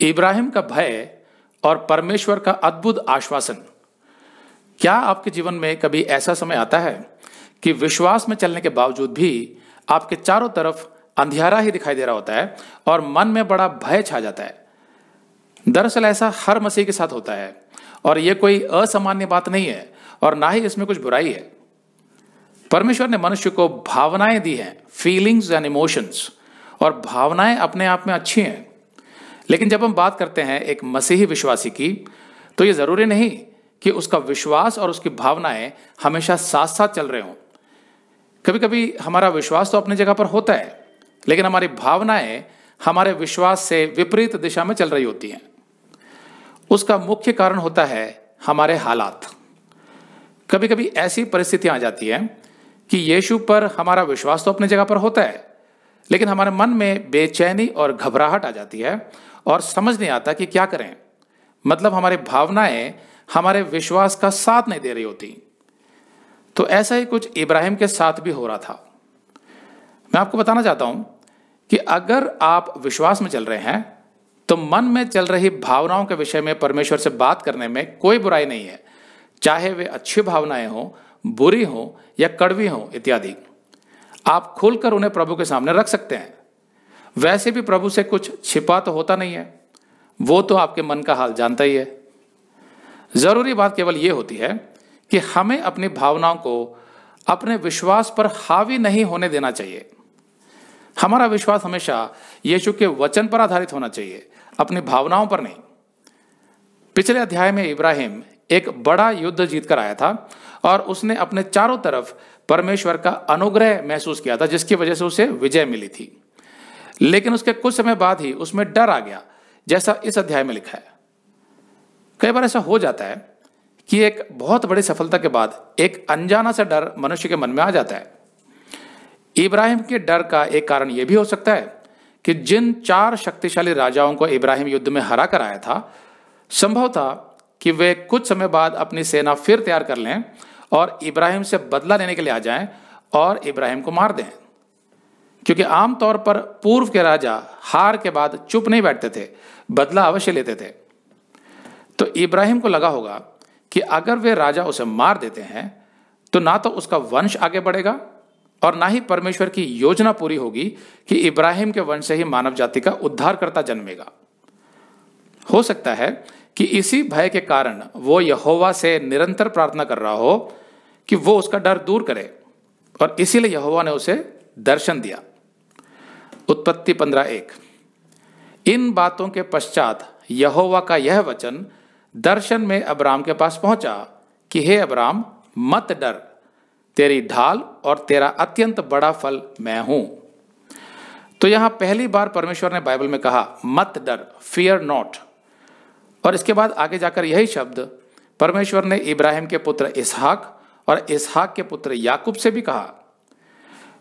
इब्राहिम का भय और परमेश्वर का अद्भुत आश्वासन क्या आपके जीवन में कभी ऐसा समय आता है कि विश्वास में चलने के बावजूद भी आपके चारों तरफ अंधेरा ही दिखाई दे रहा होता है और मन में बड़ा भय छा जाता है दरअसल ऐसा हर मसीह के साथ होता है और यह कोई असामान्य बात नहीं है और ना ही इसमें कुछ बुराई है परमेश्वर ने मनुष्य को भावनाएं दी हैं फीलिंग्स एंड इमोशंस और भावनाएं अपने आप में अच्छी हैं लेकिन जब हम बात करते हैं एक मसीही विश्वासी की तो यह ज़रूरी नहीं कि उसका विश्वास और उसकी भावनाएं हमेशा साथ साथ चल रहे हों कभी कभी हमारा विश्वास तो अपनी जगह पर होता है लेकिन हमारी भावनाएं हमारे विश्वास से विपरीत दिशा में चल रही होती हैं उसका मुख्य कारण होता है हमारे हालात कभी कभी ऐसी परिस्थितियां आ जाती हैं कि यीशु पर हमारा विश्वास तो अपनी जगह पर होता है लेकिन हमारे मन में बेचैनी और घबराहट आ जाती है और समझ नहीं आता कि क्या करें मतलब हमारी भावनाएं हमारे विश्वास का साथ नहीं दे रही होती तो ऐसा ही कुछ इब्राहिम के साथ भी हो रहा था मैं आपको बताना चाहता हूं कि अगर आप विश्वास में चल रहे हैं तो मन में चल रही भावनाओं के विषय में परमेश्वर से बात करने में कोई बुराई नहीं है चाहे वे अच्छी भावनाएं हों बुरी हों या कड़वी हों इत्यादि आप खुलकर उन्हें प्रभु के सामने रख सकते हैं वैसे भी प्रभु से कुछ छिपा तो होता नहीं है वो तो आपके मन का हाल जानता ही है जरूरी बात केवल यह होती है कि हमें अपनी भावनाओं को अपने विश्वास पर हावी नहीं होने देना चाहिए हमारा विश्वास हमेशा यीशु के वचन पर आधारित होना चाहिए अपनी भावनाओं पर नहीं पिछले अध्याय में इब्राहिम एक बड़ा युद्ध जीत कर आया था और उसने अपने चारों तरफ परमेश्वर का अनुग्रह महसूस किया था जिसकी वजह से उसे विजय मिली थी लेकिन उसके कुछ समय बाद ही उसमें डर आ गया जैसा इस अध्याय में लिखा है कई बार ऐसा हो जाता है कि एक बहुत बड़ी सफलता के बाद एक अनजाना सा डर मनुष्य के मन में आ जाता है इब्राहिम के डर का एक कारण यह भी हो सकता है कि जिन चार शक्तिशाली राजाओं को इब्राहिम युद्ध में हरा कर आया था संभवतः कि वे कुछ समय बाद अपनी सेना फिर तैयार कर लें और इब्राहिम से बदला लेने के लिए आ जाएं और इब्राहिम को मार दें क्योंकि आमतौर पर पूर्व के राजा हार के बाद चुप नहीं बैठते थे बदला अवश्य लेते थे तो इब्राहिम को लगा होगा कि अगर वे राजा उसे मार देते हैं तो ना तो उसका वंश आगे बढ़ेगा और ना ही परमेश्वर की योजना पूरी होगी कि इब्राहिम के वंश से ही मानव जाति का उद्धार करता जन्मेगा हो सकता है कि इसी भय के कारण वो यहोवा से निरंतर प्रार्थना कर रहा हो कि वो उसका डर दूर करे और इसीलिए यहोवा ने उसे दर्शन दिया उत्पत्ति पंद्रह एक इन बातों के पश्चात यहोवा का यह वचन दर्शन में अब्राम के पास पहुंचा कि हे अब्राम मत डर तेरी ढाल और तेरा अत्यंत बड़ा फल मैं हूं तो यहां पहली बार परमेश्वर ने बाइबल में कहा मत डर फियर नॉट और इसके बाद आगे जाकर यही शब्द परमेश्वर ने इब्राहिम के पुत्र इसहाक और इसहाक के पुत्र याकूब से भी कहा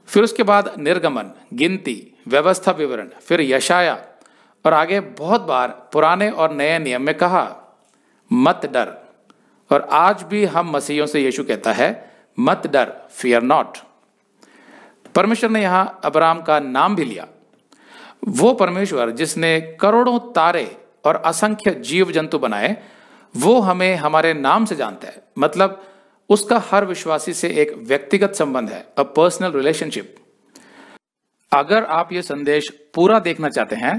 फिर उसके बाद निर्गमन गिनती व्यवस्था विवरण फिर यशाया और आगे बहुत बार पुराने और नए नियम में कहा मत डर और आज भी हम मसीहों से यीशु कहता है मत डर फियर नॉट परमेश्वर ने यहां अबराम का नाम भी लिया वो परमेश्वर जिसने करोड़ों तारे और असंख्य जीव जंतु बनाए वो हमें हमारे नाम से जानता है मतलब उसका हर विश्वासी से एक व्यक्तिगत संबंध है अ पर्सनल रिलेशनशिप अगर आप ये संदेश पूरा देखना चाहते हैं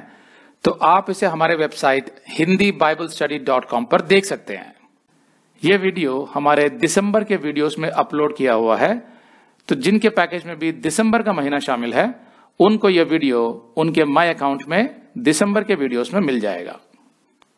तो आप इसे हमारे website Hindi Bible study dot com पर देख सकते हैं ये वीडियो हमारे दिसंबर के वीडियोस में अपलोड किया हुआ है तो जिनके पैकेज में भी दिसंबर का महीना शामिल है उनको यह वीडियो उनके माई अकाउंट में दिसंबर के वीडियोस में मिल जाएगा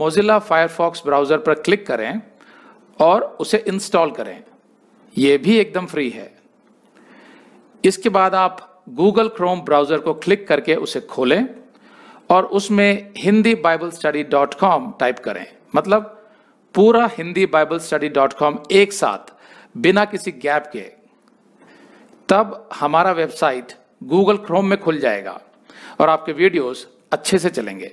मोजिला फायरफॉक्स ब्राउज़र पर क्लिक करें और उसे इंस्टॉल करें यह भी एकदम फ्री है इसके बाद आप गूगल क्रोम ब्राउज़र को क्लिक करके उसे खोलें और उसमें Hindi Bible study dot com type करें मतलब पूरा Hindi Bible study dot com एक साथ बिना किसी गैप के तब हमारा वेबसाइट गूगल क्रोम में खुल जाएगा और आपके वीडियोस अच्छे से चलेंगे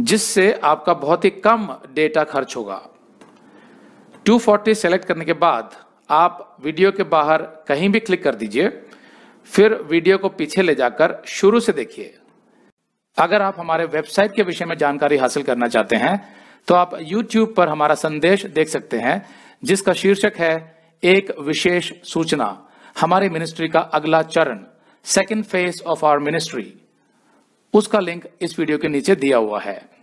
जिससे आपका बहुत ही कम डेटा खर्च होगा 240 सेलेक्ट करने के बाद आप वीडियो के बाहर कहीं भी क्लिक कर दीजिए फिर वीडियो को पीछे ले जाकर शुरू से देखिए अगर आप हमारे वेबसाइट के विषय में जानकारी हासिल करना चाहते हैं तो आप YouTube पर हमारा संदेश देख सकते हैं जिसका शीर्षक है एक विशेष सूचना हमारी मिनिस्ट्री का अगला चरण second phase of our ministry उसका लिंक इस वीडियो के नीचे दिया हुआ है